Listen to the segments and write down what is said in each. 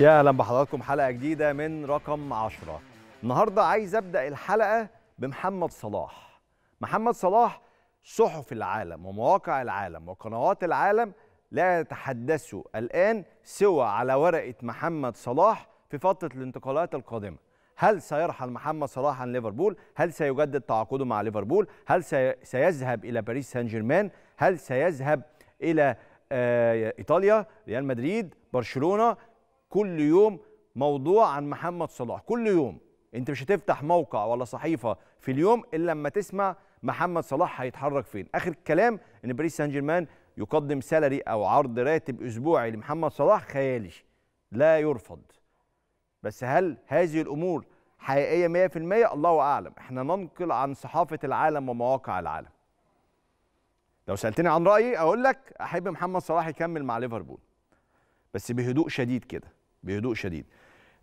يا اهلا بحضراتكم حلقه جديده من رقم 10 النهارده عايز ابدا الحلقه بمحمد صلاح محمد صلاح صحف العالم ومواقع العالم وقنوات العالم لا يتحدثوا الان سوى على ورقه محمد صلاح في فتره الانتقالات القادمه هل سيرحل محمد صلاح عن ليفربول هل سيجدد تعاقده مع ليفربول هل سيذهب الى باريس سان جيرمان هل سيذهب الى آه، ايطاليا ريال مدريد برشلونه كل يوم موضوع عن محمد صلاح كل يوم انت مش هتفتح موقع ولا صحيفه في اليوم الا لما تسمع محمد صلاح هيتحرك فين اخر الكلام ان باريس سان جيرمان يقدم سالري او عرض راتب اسبوعي لمحمد صلاح خيالي لا يرفض بس هل هذه الامور حقيقيه 100% الله اعلم احنا ننقل عن صحافه العالم ومواقع العالم لو سالتني عن رايي اقول لك احب محمد صلاح يكمل مع ليفربول بس بهدوء شديد كده بهدوء شديد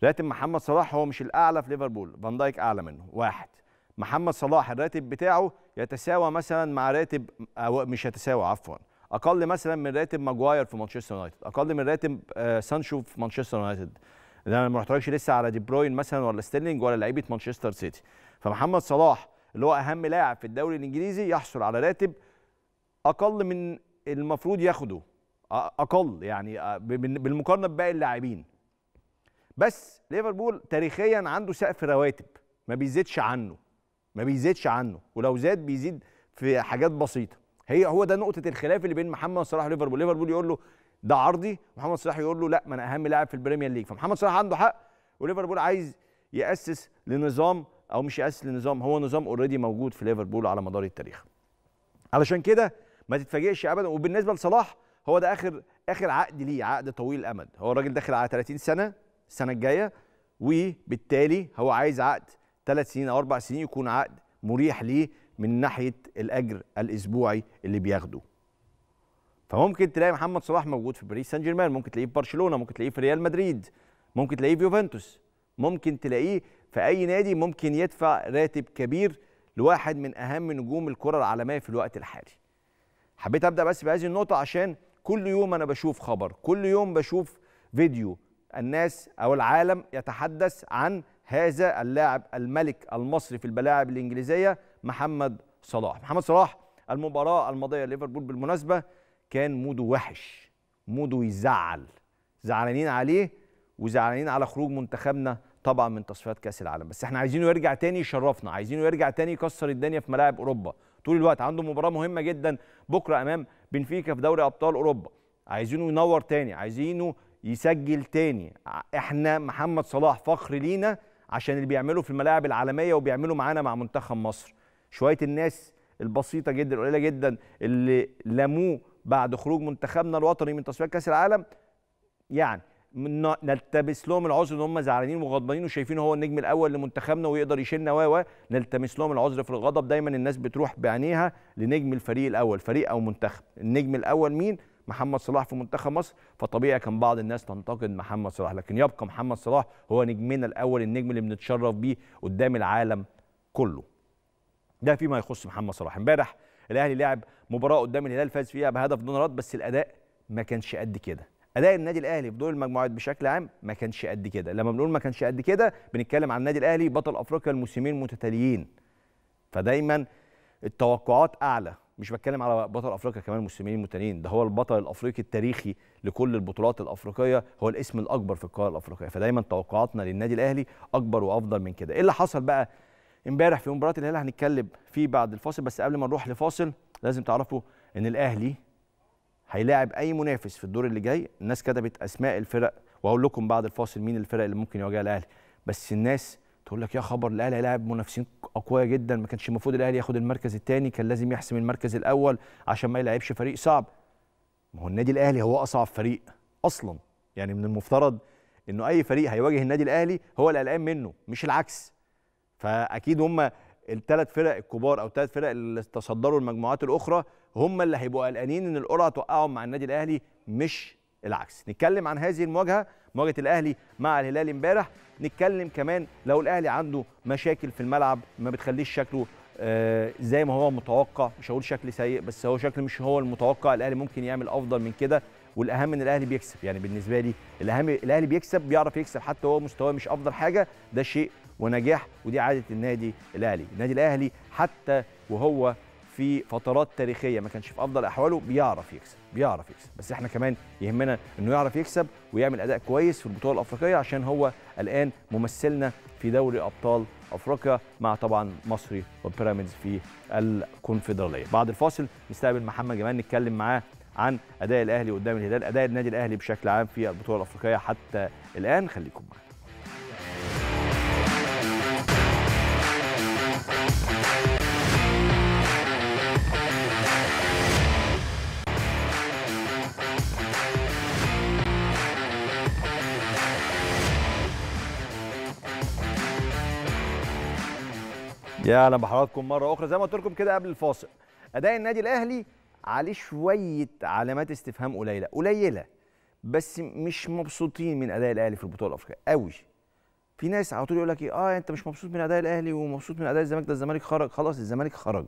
راتب محمد صلاح هو مش الاعلى في ليفربول فان دايك اعلى منه واحد محمد صلاح الراتب بتاعه يتساوى مثلا مع راتب أو مش يتساوى عفوا اقل مثلا من راتب ماجواير في مانشستر يونايتد اقل من راتب آه، سانشو في مانشستر يونايتد انا ما رحتلكش لسه على دي بروين مثلا ولا ستيرلينج ولا لعيبه مانشستر سيتي فمحمد صلاح اللي هو اهم لاعب في الدوري الانجليزي يحصل على راتب اقل من المفروض ياخده اقل يعني آه، بالمقارنه بباقي اللاعبين بس ليفربول تاريخيا عنده سقف رواتب ما بيزيدش عنه ما بيزيدش عنه ولو زاد بيزيد في حاجات بسيطه هي هو ده نقطه الخلاف اللي بين محمد صلاح وليفربول ليفربول يقول له ده عرضي محمد صلاح يقول له لا ما انا اهم لاعب في البريمير ليج فمحمد صلاح عنده حق وليفربول عايز ياسس لنظام او مش ياسس لنظام هو نظام اوريدي موجود في ليفربول على مدار التاريخ علشان كده ما تتفاجئش ابدا وبالنسبه لصلاح هو ده اخر اخر عقد ليه عقد طويل الامد هو الراجل داخل على 30 سنه السنه الجايه وبالتالي هو عايز عقد ثلاث سنين او اربع سنين يكون عقد مريح ليه من ناحيه الاجر الاسبوعي اللي بياخده. فممكن تلاقي محمد صلاح موجود في باريس سان جيرمان، ممكن تلاقيه في برشلونه، ممكن تلاقيه في ريال مدريد، ممكن تلاقيه في يوفنتوس، ممكن تلاقيه في اي نادي ممكن يدفع راتب كبير لواحد من اهم نجوم الكره العالميه في الوقت الحالي. حبيت ابدا بس بهذه النقطه عشان كل يوم انا بشوف خبر، كل يوم بشوف فيديو، الناس أو العالم يتحدث عن هذا اللاعب الملك المصري في الملاعب الإنجليزية محمد صلاح محمد صلاح المباراة الماضية ليفربول بالمناسبة كان موده وحش موده يزعل زعلانين عليه وزعلانين على خروج منتخبنا طبعا من تصفيات كاس العالم بس احنا عايزينه يرجع تاني يشرفنا عايزينه يرجع تاني يكسر الدنيا في ملاعب اوروبا طول الوقت عنده مباراه مهمه جدا بكره امام بنفيكا في دوري ابطال اوروبا عايزينه ينور تاني عايزينه يسجل تاني احنا محمد صلاح فخر لينا عشان اللي بيعمله في الملاعب العالميه وبيعمله معانا مع منتخب مصر شويه الناس البسيطه جدا القليله جدا اللي لموه بعد خروج منتخبنا الوطني من تصفيات كاس العالم يعني نلتمس لهم العذر ان هم زعلانين وغضبانين وشايفين هو النجم الاول لمنتخبنا ويقدر يشيلنا و نلتمس لهم العذر في الغضب دايما الناس بتروح بعينيها لنجم الفريق الاول فريق او منتخب النجم الاول مين محمد صلاح في منتخب مصر فطبيعي كان بعض الناس تنتقد محمد صلاح لكن يبقى محمد صلاح هو نجمنا الاول النجم اللي بنتشرف بيه قدام العالم كله ده فيما يخص محمد صلاح امبارح الاهلي لعب مباراه قدام الهلال فاز فيها بهدف دون رد بس الاداء ما كانش قد كده اداء النادي الاهلي في دور المجموعات بشكل عام ما كانش قد كده لما بنقول ما كانش قد كده بنتكلم عن النادي الاهلي بطل افريقيا الموسمين المتتاليين فدايما التوقعات اعلى مش بتكلم على بطل افريقيا كمان المسلمين التانيين ده هو البطل الافريقي التاريخي لكل البطولات الافريقيه هو الاسم الاكبر في القاره الافريقيه فدايما توقعاتنا للنادي الاهلي اكبر وافضل من كده ايه اللي حصل بقى امبارح في مباراه الهلال هنتكلم فيه بعد الفاصل بس قبل ما نروح لفاصل لازم تعرفوا ان الاهلي هيلاعب اي منافس في الدور اللي جاي الناس كتبت اسماء الفرق وهقول لكم بعد الفاصل مين الفرق اللي ممكن يواجهها الاهلي بس الناس تقول لك يا خبر الاهلي هيلاعب منافسين اقوياء جدا ما كانش المفروض الاهلي ياخد المركز الثاني كان لازم يحسم المركز الاول عشان ما يلعبش فريق صعب ما هو النادي الاهلي هو اصعب فريق اصلا يعني من المفترض انه اي فريق هيواجه النادي الاهلي هو اللي قلقان منه مش العكس فاكيد هم الثلاث فرق الكبار او الثلاث فرق اللي تصدروا المجموعات الاخرى هم اللي هيبقوا قلقانين ان القرعه توقعهم مع النادي الاهلي مش العكس نتكلم عن هذه المواجهه مواجهه الاهلي مع الهلال امبارح نتكلم كمان لو الاهلي عنده مشاكل في الملعب ما بتخليش شكله آه، زي ما هو متوقع مش هقول شكل سيء بس هو شكل مش هو المتوقع الاهلي ممكن يعمل افضل من كده والاهم ان الاهلي بيكسب يعني بالنسبه لي الاهم الاهلي بيكسب بيعرف يكسب حتى هو مستواه مش افضل حاجه ده شيء ونجاح ودي عاده النادي الاهلي النادي الاهلي حتى وهو في فترات تاريخيه ما كانش في افضل احواله بيعرف يكسب بيعرف يكسب بس احنا كمان يهمنا انه يعرف يكسب ويعمل اداء كويس في البطوله الافريقيه عشان هو الان ممثلنا في دوري ابطال افريقيا مع طبعا مصري وبيراميدز في الكونفدراليه بعد الفاصل نستقبل محمد جمال نتكلم معاه عن اداء الاهلي قدام الهلال اداء النادي الاهلي بشكل عام في البطوله الافريقيه حتى الان خليكم معانا يا اهلا بحضراتكم مره اخرى زي ما قلت لكم كده قبل الفاصل اداء النادي الاهلي عليه شويه علامات استفهام قليله قليله بس مش مبسوطين من اداء الاهلي في البطوله الافريقيه قوي في ناس على طول يقول لك ايه اه انت مش مبسوط من اداء الاهلي ومبسوط من اداء الزمالك ده الزمالك خرج خلاص الزمالك خرج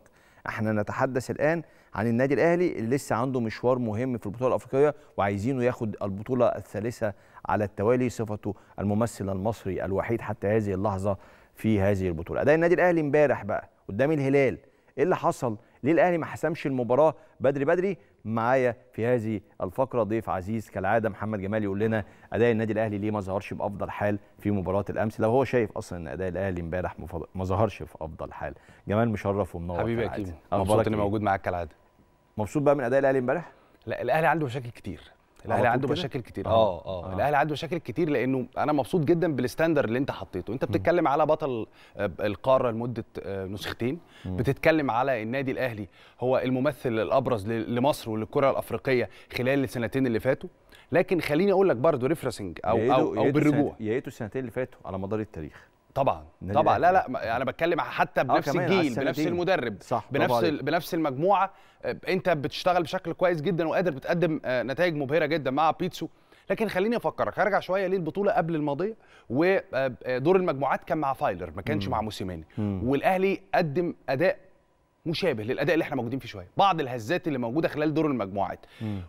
احنا نتحدث الان عن النادي الاهلي اللي لسه عنده مشوار مهم في البطوله الافريقيه وعايزينه ياخد البطوله الثالثه على التوالي صفته الممثل المصري الوحيد حتى هذه اللحظه في هذه البطوله اداء النادي الاهلي امبارح بقى قدام الهلال ايه اللي حصل ليه الاهلي ما حسمش المباراه بدري بدري معايا في هذه الفقره ضيف عزيز كالعاده محمد جمال يقول لنا اداء النادي الاهلي ليه ما ظهرش بافضل حال في مباراه الامس لو هو شايف اصلا ان اداء الاهلي امبارح ما ظهرش في افضل حال جمال مشرف ومنور حبيبي اكيد مبسوط اني إيه؟ موجود معاك كالعاده مبسوط بقى من اداء الاهلي امبارح لا الاهلي عنده مشاكل كتير الاهلي عنده مشاكل كتير آه،, اه اه الاهلي عنده مشاكل كتير لانه انا مبسوط جدا بالستاندر اللي انت حطيته انت بتتكلم م. على بطل آه، القاره لمده آه، نسختين م. بتتكلم على النادي الاهلي هو الممثل الابرز لمصر وللكره الافريقيه خلال السنتين اللي فاتوا لكن خليني اقول لك برضه ريفرسنج او او, أو بالرجوع يا ايتو السنتين اللي فاتوا على مدار التاريخ طبعا طبعا لا لا يعني انا بتكلم حتى آه، بنفس الجيل بنفس المدرب صح بنفس بنفس المجموعه آه، انت بتشتغل بشكل كويس جدا وقادر بتقدم آه، نتائج مبهره جدا مع بيتسو لكن خليني افكرك هرجع شويه للبطوله قبل الماضيه ودور المجموعات كان مع فايلر ما كانش مم. مع موسيماني والاهلي قدم اداء مشابه للاداء اللي احنا موجودين فيه شويه بعض الهزات اللي موجوده خلال دور المجموعات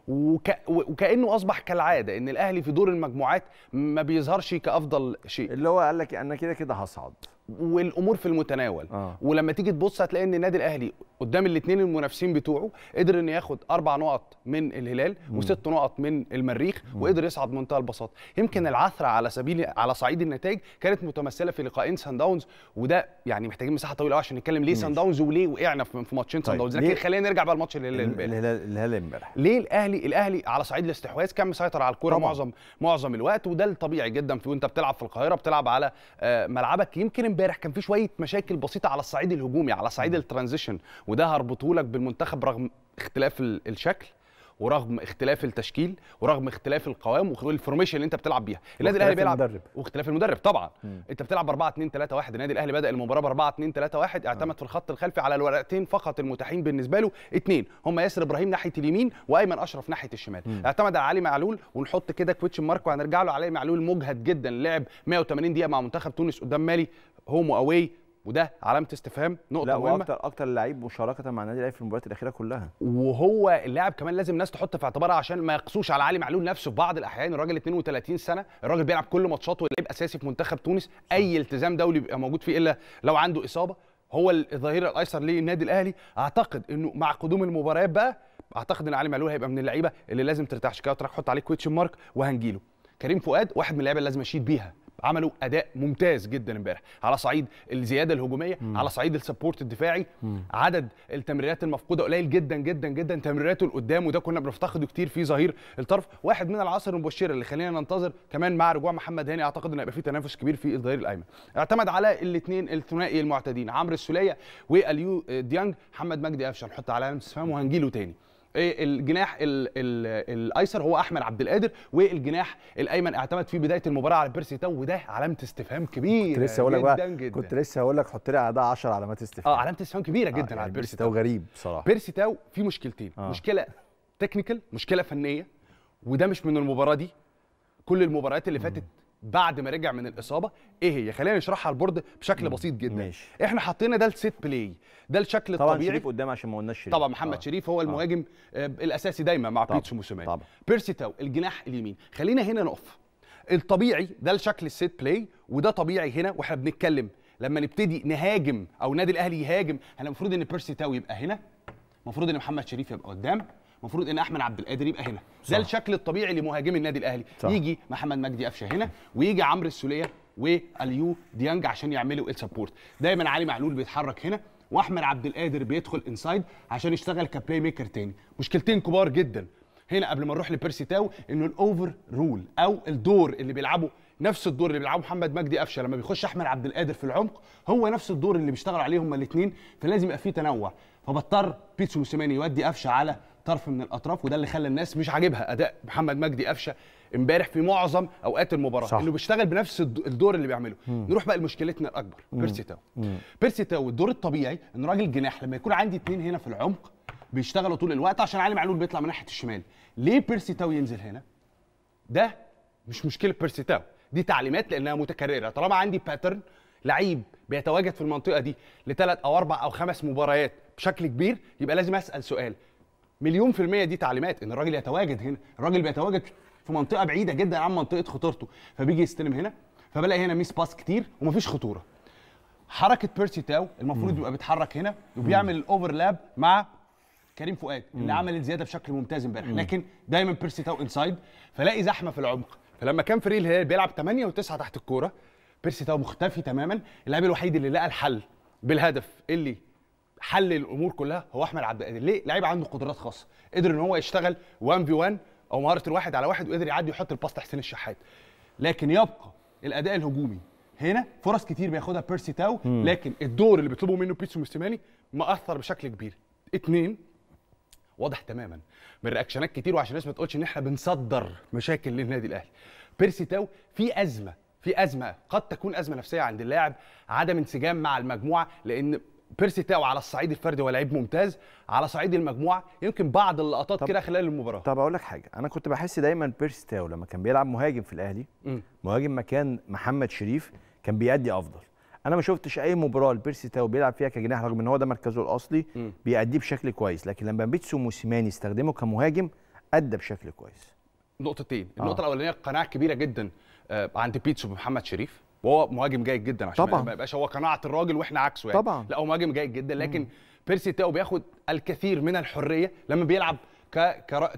وك... وكانه اصبح كالعاده ان الاهلي في دور المجموعات ما بيظهرش كافضل شيء اللي هو قال لك انا كده كده هصعد والامور في المتناول آه. ولما تيجي تبص هتلاقي ان النادي الاهلي قدام الاثنين المنافسين بتوعه قدر انه ياخد اربع نقط من الهلال مم. وست نقط من المريخ مم. وقدر يصعد بمنتهى البساطه يمكن العثره على سبيل على صعيد النتائج كانت متمثله في لقاءين سان داونز وده يعني محتاجين مساحه طويله قوي عشان نتكلم ليه سان داونز وليه وقعنا في ماتشين سان طيب، داونز لكن خلينا نرجع بقى لماتش الهلال امبارح الهلال امبارح ليه الاهلي الاهلي على صعيد الاستحواذ كان مسيطر على الكوره معظم معظم الوقت وده الطبيعي جدا في وانت بتلعب في القاهره بتلعب على آه، ملعبك يمكن امبارح كان في شويه مشاكل بسيطه على الصعيد الهجومي على صعيد الترانزيشن وده هربطه لك بالمنتخب رغم اختلاف الشكل ورغم اختلاف التشكيل ورغم اختلاف القوام والفورميشن اللي انت بتلعب بيها النادي الاهلي بيلعب المدرب. واختلاف المدرب طبعا مم. انت بتلعب ب 4 2 3 1 النادي الاهلي بدا المباراه ب 4 2 3 1 اعتمد آه. في الخط الخلفي على الورقتين فقط المتاحين بالنسبه له اثنين هم ياسر ابراهيم ناحيه اليمين وايمن اشرف ناحيه الشمال مم. اعتمد على علي معلول ونحط كده كويتش ماركو هنرجع له علي معلول مجهد جدا لعب 180 دقيقه مع منتخب تونس قدام مالي هوم واوي وده علامه استفهام نقطه لا مهمه اكتر اكتر لعيب مشاركه مع النادي الاهلي في المباريات الاخيره كلها وهو اللاعب كمان لازم الناس تحط في اعتبارها عشان ما يقصوش على علي معلول نفسه في بعض الاحيان الراجل 32 سنه الراجل بيلعب كل ماتشاته لعيب اساسي في منتخب تونس اي التزام دولي بيبقى موجود فيه الا لو عنده اصابه هو الظهير الايسر للنادي الاهلي اعتقد انه مع قدوم المباريات بقى اعتقد ان علي معلول هيبقى من اللعيبه اللي لازم ترتاح شكاوتك حط عليه كويتش مارك وهنجيله كريم فؤاد واحد من اللعيبه اللي لازم اشيد بيها عملوا اداء ممتاز جدا امبارح على صعيد الزياده الهجوميه مم. على صعيد السبورت الدفاعي مم. عدد التمريرات المفقوده قليل جدا جدا جدا تمريراته لقدام وده كنا بنفتقده كتير في ظهير الطرف واحد من العناصر المبشره اللي خلينا ننتظر كمان مع رجوع محمد هاني اعتقد ان هيبقى في تنافس كبير في الظهير الايمن اعتمد على الاثنين الثنائي المعتدين عمرو السوليه واليو ديانج محمد مجدي قفشه نحط على علامه استفهام وهنجيله تاني إيه، الجناح الايسر هو احمد عبد القادر والجناح الايمن اعتمد في بدايه المباراه على بيرسي تاو وده علامه استفهام كبيره كنت لسه هقول لك بقى جداً. كنت لسه هقول لك حط لي على ده 10 علامات استفهام اه علامه استفهام كبيره آه، جدا آه يعني على بيرسي تاو غريب بصراحه بيرسي تاو في مشكلتين آه. مشكله تكنيكال مشكله فنيه وده مش من المباراه دي كل المباريات اللي فاتت بعد ما رجع من الاصابه ايه هي خلينا نشرحها على البورد بشكل بسيط جدا ماشي. احنا حطينا ده السيت بلاي ده الشكل الطبيعي طبعا شريف قدام عشان ما قلناش شريف طبعا محمد آه. شريف هو آه. المهاجم آه. الاساسي دايما مع بيتش موسيماني بيرسي تاو الجناح اليمين خلينا هنا نقف الطبيعي ده الشكل السيت بلاي وده طبيعي هنا واحنا بنتكلم لما نبتدي نهاجم او نادي الاهلي يهاجم احنا المفروض ان بيرسي تاو يبقى هنا المفروض ان محمد شريف يبقى قدام المفروض ان احمد عبد القادر يبقى هنا ده الشكل الطبيعي لمهاجم النادي الاهلي صح. يجي محمد مجدي قفشه هنا ويجي عمرو السوليه واليو ديانج عشان يعملوا السبورت دايما علي معلول بيتحرك هنا واحمد عبد القادر بيدخل انسايد عشان يشتغل كبلاي ميكر تاني مشكلتين كبار جدا هنا قبل ما نروح لبيرسي تاو انه الاوفر رول او الدور اللي بيلعبه نفس الدور اللي بيلعبه محمد مجدي قفشه لما بيخش احمد عبد القادر في العمق هو نفس الدور اللي بيشتغلوا عليه هما الاثنين فلازم يبقى فيه تنوع فبضطر بيتسو موسيماني يودي قفشه على طرف من الاطراف وده اللي خلى الناس مش عاجبها اداء محمد مجدي قفشه امبارح في معظم اوقات المباراه صح. انه بيشتغل بنفس الدور اللي بيعمله مم. نروح بقى لمشكلتنا الاكبر بيرسي تاو بيرسي تاو الدور الطبيعي ان راجل جناح لما يكون عندي اتنين هنا في العمق بيشتغلوا طول الوقت عشان علي معلول بيطلع من ناحيه الشمال ليه بيرسي تاو ينزل هنا ده مش مشكله بيرسي تاو دي تعليمات لانها متكرره طالما عندي باترن لعيب بيتواجد في المنطقه دي لثلاث او اربع او خمس مباريات بشكل كبير يبقى لازم اسال سؤال مليون في المية دي تعليمات ان الراجل يتواجد هنا الراجل بيتواجد في منطقة بعيدة جدا عن منطقة خطورته فبيجي يستلم هنا فبلاقي هنا ميس باس كتير ومفيش خطورة حركة بيرسي تاو المفروض يبقى بيتحرك هنا وبيعمل الاوفرلاب مع كريم فؤاد اللي عمل الزياده بشكل ممتاز امبارح لكن دايما بيرسي تاو انسايد فلاقي زحمه في العمق فلما كان فريق الهلال بيلعب 8 و9 تحت الكوره بيرسي تاو مختفي تماما اللاعب الوحيد اللي لقى الحل بالهدف اللي حل الامور كلها هو احمد عبد القادر ليه لعيب عنده قدرات خاصه قدر ان هو يشتغل 1 في 1 او مهاره الواحد على واحد وقدر يعدي ويحط الباس لحسين الشحات لكن يبقى الاداء الهجومي هنا فرص كتير بياخدها بيرسي تاو لكن الدور اللي بيطلبه منه بيتسو موسيماني مأثر بشكل كبير اتنين واضح تماما من رياكشنات كتير وعشان الناس ما تقولش ان احنا بنصدر مشاكل للنادي الاهلي بيرسي تاو في ازمه في ازمه قد تكون ازمه نفسيه عند اللاعب عدم انسجام مع المجموعه لان بيرسي تاو على الصعيد الفردي هو لعيب ممتاز على صعيد المجموعه يمكن بعض اللقطات كده خلال المباراه طب اقول لك حاجه انا كنت بحس دايما بيرسي تاو لما كان بيلعب مهاجم في الاهلي م. مهاجم مكان محمد شريف كان بيأدي افضل انا ما شفتش اي مباراه لبيرسي تاو بيلعب فيها كجناح رغم ان هو ده مركزه الاصلي بيأديه بشكل كويس لكن لما بيتسو موسيماني استخدمه كمهاجم ادى بشكل كويس نقطتين آه. النقطه آه. الاولانيه قناعه كبيره جدا آه، عند بيتسو بمحمد شريف وهو مهاجم جيد جدا عشان طبعا. ما يبقاش هو قناعه الراجل واحنا عكسه يعني طبعا لا هو مهاجم جيد جدا لكن مم. بيرسي تاو بياخد الكثير من الحريه لما بيلعب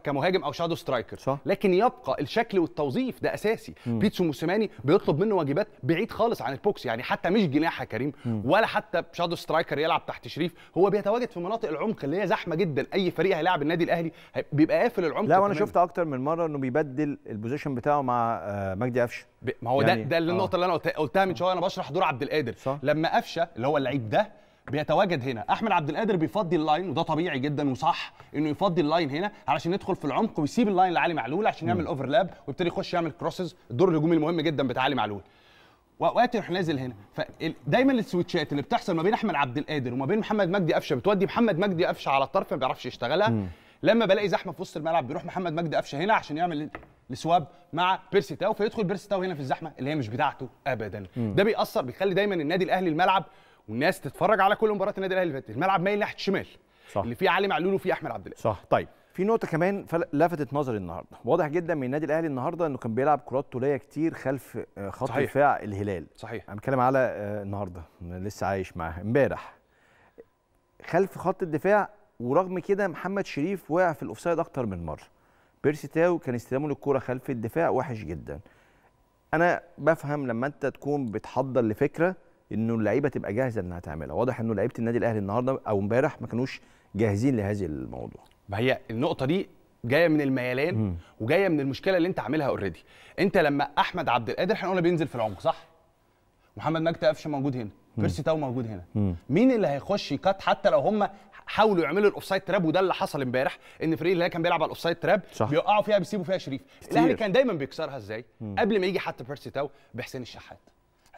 كمهاجم او شادو سترايكر صح. لكن يبقى الشكل والتوظيف ده اساسي مم. بيتسو موسيماني بيطلب منه واجبات بعيد خالص عن البوكس يعني حتى مش جناح يا كريم مم. ولا حتى شادو سترايكر يلعب تحت شريف هو بيتواجد في مناطق العمق اللي هي زحمه جدا اي فريق هيلاعب النادي الاهلي بيبقى قافل العمق لا وانا شفت اكتر من مره انه بيبدل البوزيشن بتاعه مع آه، مجدي قفشه ما هو يعني ده ده آه. النقطه آه. اللي انا قلتها من آه. شويه انا بشرح دور عبد القادر صح. لما قفشه اللي هو اللعيب ده بيتواجد هنا احمد عبد القادر بيفضي اللاين وده طبيعي جدا وصح انه يفضي اللاين هنا علشان يدخل في العمق ويسيب اللاين لعلي معلول عشان يعمل اوفرلاب ويبتدي يخش يعمل كروسز الدور الهجومي المهم جدا بتاع علي معلول واوقات يروح نازل هنا فدايما السويتشات اللي بتحصل ما بين احمد عبد القادر وما بين محمد مجدي قفشه بتودي محمد مجدي قفشه على الطرف ما بيعرفش يشتغلها مم. لما بلاقي زحمه في وسط الملعب بيروح محمد مجدي قفشه هنا عشان يعمل السواب مع بيرسي تاو فيدخل بيرسي تاو هنا في الزحمه اللي هي مش بتاعته ابدا مم. ده بيأثر بيخلي دايما النادي الاهلي الملعب والناس تتفرج على كل مباريات النادي الاهلي اللي فاتت الملعب مايل ناحيه الشمال صح اللي فيه علي معلول وفيه احمد عبد الله صح طيب في نقطه كمان لفتت نظري النهارده واضح جدا من النادي الاهلي النهارده انه كان بيلعب كرات طوليه كتير خلف آه، خط دفاع الهلال صحيح انا بتكلم على آه، النهارده لسه عايش معاها امبارح خلف خط الدفاع ورغم كده محمد شريف وقع في الاوفسايد اكتر من مره بيرسي تاو كان استلامه للكوره خلف الدفاع وحش جدا انا بفهم لما انت تكون بتحضر لفكره انه اللعيبه تبقى جاهزه انها تعملها واضح انه لعيبه النادي الاهلي النهارده او امبارح ما كانوش جاهزين لهذه الموضوع ما هي النقطه دي جايه من الميلان مم. وجايه من المشكله اللي انت عاملها اوريدي انت لما احمد عبد القادر احنا قلنا بينزل في العمق صح محمد مجدي قفشه موجود هنا بيرسي تاو موجود هنا مم. مين اللي هيخش يكات حتى لو هم حاولوا يعملوا الاوفسايد تراب وده اللي حصل امبارح ان فريق اللي كان بيلعب على الاوفسايد تراب صح. بيوقعوا فيها بيسيبوا فيها شريف الاهلي كان دايما بيكسرها ازاي مم. قبل ما يجي حتى بيرسي تاو بحسين الشحات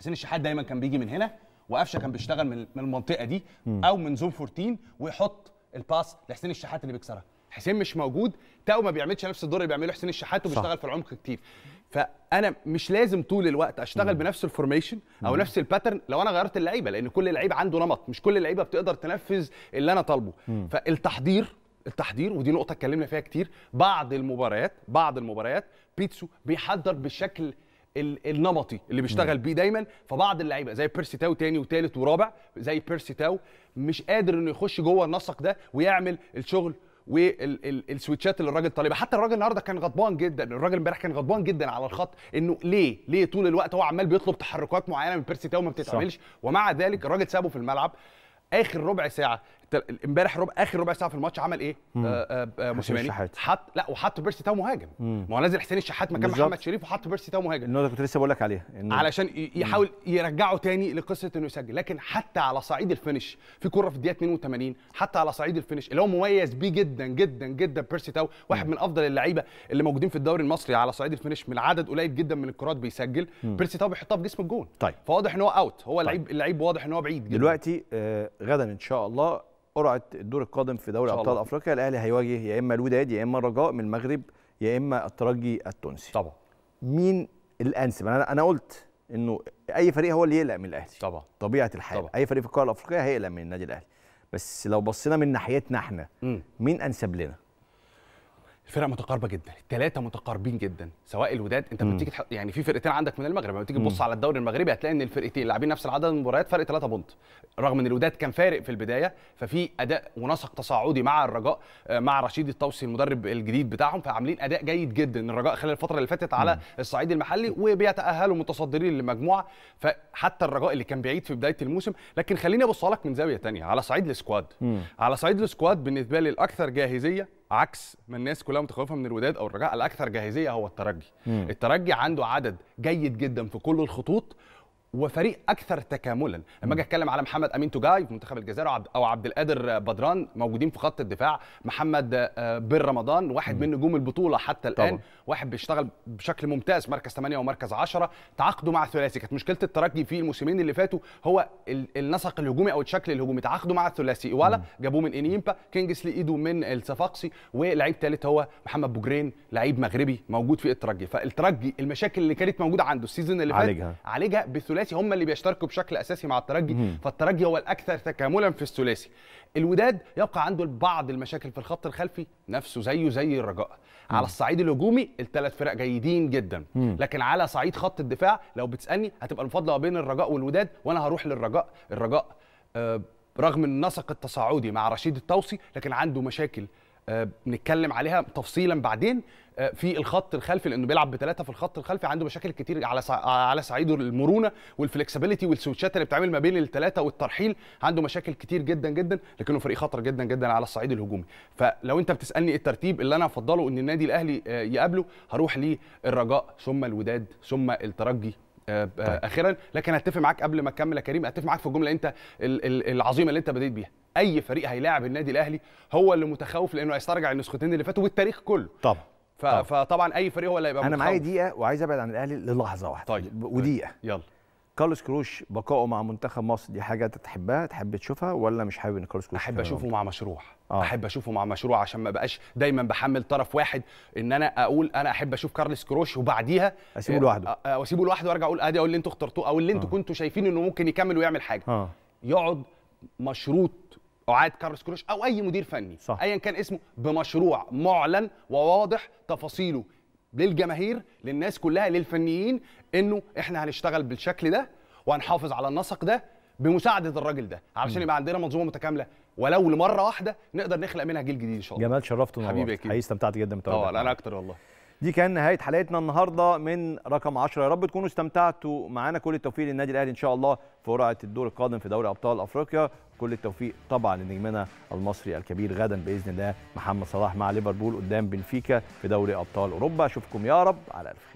حسين الشحات دايما كان بيجي من هنا وقفشه كان بيشتغل من المنطقه دي او من زون 14 ويحط الباس لحسين الشحات اللي بيكسرها حسين مش موجود تاو ما بيعملش نفس الدور اللي بيعمله حسين الشحات وبيشتغل في العمق كتير فانا مش لازم طول الوقت اشتغل بنفس الفورميشن او نفس الباترن لو انا غيرت اللعيبه لان كل لعيب عنده نمط مش كل اللعيبه بتقدر تنفذ اللي انا طالبه فالتحضير التحضير ودي نقطه اتكلمنا فيها كتير بعض المباريات بعض المباريات بيتسو بيحضر بشكل النمطي اللي بيشتغل بيه دايما فبعض اللعيبه زي بيرسي تاو تاني وتالت ورابع زي بيرسي تاو مش قادر انه يخش جوه النسق ده ويعمل الشغل والسويتشات اللي الراجل طالبها حتى الراجل النهارده كان غضبان جدا الراجل امبارح كان غضبان جدا على الخط انه ليه ليه طول الوقت هو عمال بيطلب تحركات معينه من بيرسي تاو ما بتتعملش ومع ذلك الراجل سابه في الملعب اخر ربع ساعه امبارح ربع اخر ربع ساعه في الماتش عمل ايه آه، آه، آه، موسيماني حط لا وحط بيرسي تاو مهاجم ما هو نازل حسين الشحات مكان محمد شريف وحط بيرسي تاو مهاجم النقطه كنت لسه بقول لك عليها إنه... علشان يحاول يرجعه تاني لقصه انه يسجل لكن حتى على صعيد الفينش في كره في الدقيقه 82 حتى على صعيد الفينش اللي هو مميز بيه جدا جدا جدا بيرسي تاو واحد مم. من افضل اللعيبه اللي موجودين في الدوري المصري على صعيد الفينش من عدد قليل جدا من الكرات بيسجل بيرسي تاو بيحطها في جسم الجون طيب فواضح ان هو اوت هو طيب. لعيب اللعيب واضح ان هو بعيد جدا دلوقتي آه غدا ان شاء الله قرعه الدور القادم في دوري ابطال افريقيا الاهلي هيواجه يا اما الوداد يا اما الرجاء من المغرب يا اما الترجي التونسي طبعا مين الانسب انا انا قلت انه اي فريق هو اللي يقلق من الاهلي طبعا طبيعه الحال طبعا. اي فريق في القاره الافريقيه هيقلق من النادي الاهلي بس لو بصينا من ناحيتنا احنا مين انسب لنا الفرق متقاربه جدا الثلاثه متقاربين جدا سواء الوداد انت لما تيجي تح... يعني في فرقتين عندك من المغرب لما تيجي تبص على الدوري المغربي هتلاقي ان الفرقتين لاعبين نفس العدد من المباريات فرق 3 بونت رغم ان الوداد كان فارق في البدايه ففي اداء ونسق تصاعدي مع الرجاء آه، مع رشيد الطوسي المدرب الجديد بتاعهم فعاملين اداء جيد جدا الرجاء خلال الفتره اللي فاتت على الصعيد المحلي وبيتاهلوا متصدرين للمجموعه فحتى الرجاء اللي كان بعيد في بدايه الموسم لكن خليني ابص لك من زاويه ثانيه على صعيد السكواد على صعيد السكواد بالنسبه لي الاكثر جاهزيه عكس ما الناس كلها متخوفه من الوداد او الرجاء الاكثر جاهزيه هو الترجي الترجي عنده عدد جيد جدا في كل الخطوط وفريق اكثر تكاملا لما اجي اتكلم على محمد امين توجاي في منتخب الجزائر او عبد القادر بدران موجودين في خط الدفاع محمد آه، بن رمضان واحد من نجوم البطوله حتى الان طبعا. واحد بيشتغل بشكل ممتاز مركز 8 ومركز 10 تعاقدوا مع الثلاثي كانت مشكله الترجي في الموسمين اللي فاتوا هو النسق الهجومي او الشكل الهجومي تعاقدوا مع الثلاثي ايوالا جابوه من انيمبا كينجسلي ايدو من الصفاقسي ولاعيب ثالث هو محمد بوجرين لعيب مغربي موجود في الترجي فالترجي المشاكل اللي كانت موجوده عنده السيزون اللي فات عالجها عالجها الثلاثي هم اللي بيشتركوا بشكل اساسي مع الترجي فالترجي هو الاكثر تكاملا في الثلاثي الوداد يبقى عنده بعض المشاكل في الخط الخلفي نفسه زيه زي الرجاء مم. على الصعيد الهجومي الثلاث فرق جيدين جدا مم. لكن على صعيد خط الدفاع لو بتسالني هتبقى المفاضله بين الرجاء والوداد وانا هروح للرجاء الرجاء آه رغم النسق التصاعدي مع رشيد التوصي لكن عنده مشاكل آه، بنتكلم عليها تفصيلا بعدين آه، في الخط الخلفي لانه بيلعب بثلاثه في الخط الخلفي عنده مشاكل كتير على على صعيد المرونه والفلكسبيليتي والسويتشات اللي بتعمل ما بين الثلاثه والترحيل عنده مشاكل كتير جدا جدا لكنه فريق خطر جدا جدا على الصعيد الهجومي فلو انت بتسالني إيه الترتيب اللي انا افضله ان النادي الاهلي آه، يقابله هروح للرجاء ثم الوداد ثم الترجي آه، آه، طيب. اخيرا لكن هتفق معاك قبل ما اكمل يا كريم هتفق معاك في الجمله انت العظيمه اللي انت بديت بيها اي فريق هيلاعب النادي الاهلي هو اللي متخوف لانه هيسترجع النسختين اللي فاتوا والتاريخ كله طبعا فطبعا اي فريق هو اللي هيبقى متخوف انا معايا دقيقه وعايز ابعد عن الاهلي للحظه واحده طيب ودقيقه يلا كارلوس كروش بقائه مع منتخب مصر دي حاجه انت تحبها تحب تشوفها ولا مش حابب ان كارلوس كروش احب اشوفه مع مشروع آه. احب اشوفه مع مشروع عشان ما بقاش دايما بحمل طرف واحد ان انا اقول انا احب اشوف كارلوس كروش وبعديها اسيبه لوحده واسيبه آه، آه، لوحده وارجع اقول ادي او اللي انتوا اخترتوه او اللي انتوا آه. كنتوا شايفين انه ممكن يكمل ويعمل حاجه آه. يقعد مشروط اعاد كارلوس كروش او اي مدير فني صح. ايا كان اسمه بمشروع معلن وواضح تفاصيله للجماهير للناس كلها للفنيين انه احنا هنشتغل بالشكل ده وهنحافظ على النسق ده بمساعده الراجل ده علشان يبقى عندنا منظومه متكامله ولو لمره واحده نقدر نخلق منها جيل جديد ان شاء الله جمال شرفت حبيبي حقيقي استمتعت جدا بتواجدك اه انا اكتر والله دي كان نهايه حلقتنا النهارده من رقم 10 يا رب تكونوا استمتعتوا معانا كل التوفيق للنادي الاهلي ان شاء الله في قرعه الدور القادم في دوري ابطال افريقيا كل التوفيق طبعا لنجمنا المصري الكبير غدا باذن الله محمد صلاح مع ليفربول قدام بنفيكا في دوري ابطال اوروبا اشوفكم يا رب على الف